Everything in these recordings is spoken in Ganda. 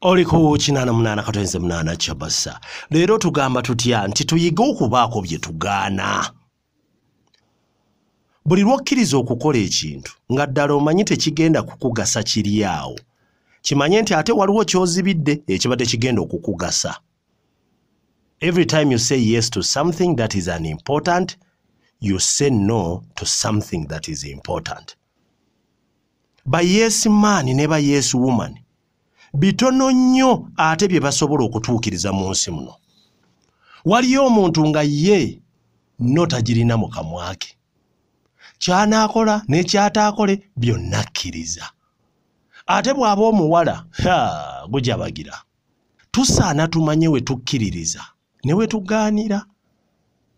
oli ku 88 kyabasa leero tugamba tutya nti tuyige okubaako bye tugaana buli lw'okkiriza okukola ekintu nga ddala omanyi tekigenda kukugasa kiri awo kimanye nti ate waliwo kyozibidde ekibadde eh, kigenda okukugasa every time you say yes to something that is an important you say no to something that is important bayesi maani ne bayesi womani bitono nnyo ate bye basobola okutuukiriza mu nsi muno waliyo omuntu nga ye no tagirina mu kamwa ke kyanaakola nekyataakole byonna kkiriza ate bw'aba omuwala gujabagira tusaana tumanye we tukkiririza ne we tugaanira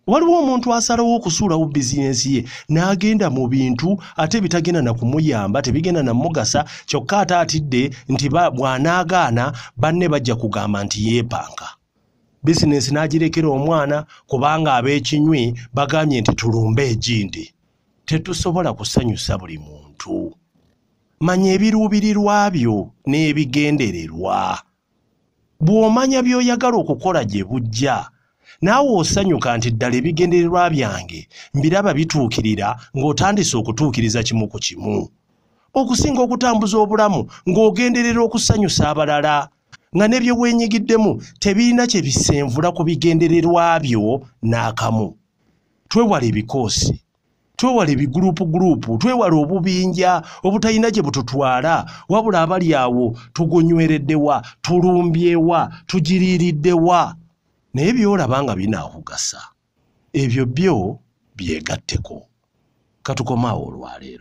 waliwo omuntu asalawo okusuulawo bizinensi ye n'agenda mu bintu ate bitagenda nakumuyamba tebigenda namugasa kyokka ate atidde nti bwanaagaana banne bajja kugamba nti yeepanka bizinensi n'agirekera omwana kubanga ab'ekinywi bagambye nti tulumba egindi tetusobola kusanyusa buli muntu manya ebiruubirirwa byo n'ebigendererwa bw'omanya by'oyagala okukola gye bujja naawe osanyuka nti ddala ebigendererwa byange mbiraba bituukirira ng'otandise okutuukiriza kimu ku kimu okusinga okutambuza obulamu ng'ogenderera okusanyusa abalala nga ne bye weenyigiddemu tebirina kye bisenvula ku bigendererwa byo n'akamu twewala ebikoosi twewala ebigulupugulupu twewala obubinja obutalina gye bututwala wabula abali awo tugunyweredde wa tulumbyewa tugiriiriddewa naye byolaba nga binaakugasa ebyo byo byegatteko katukomaawo olwaleero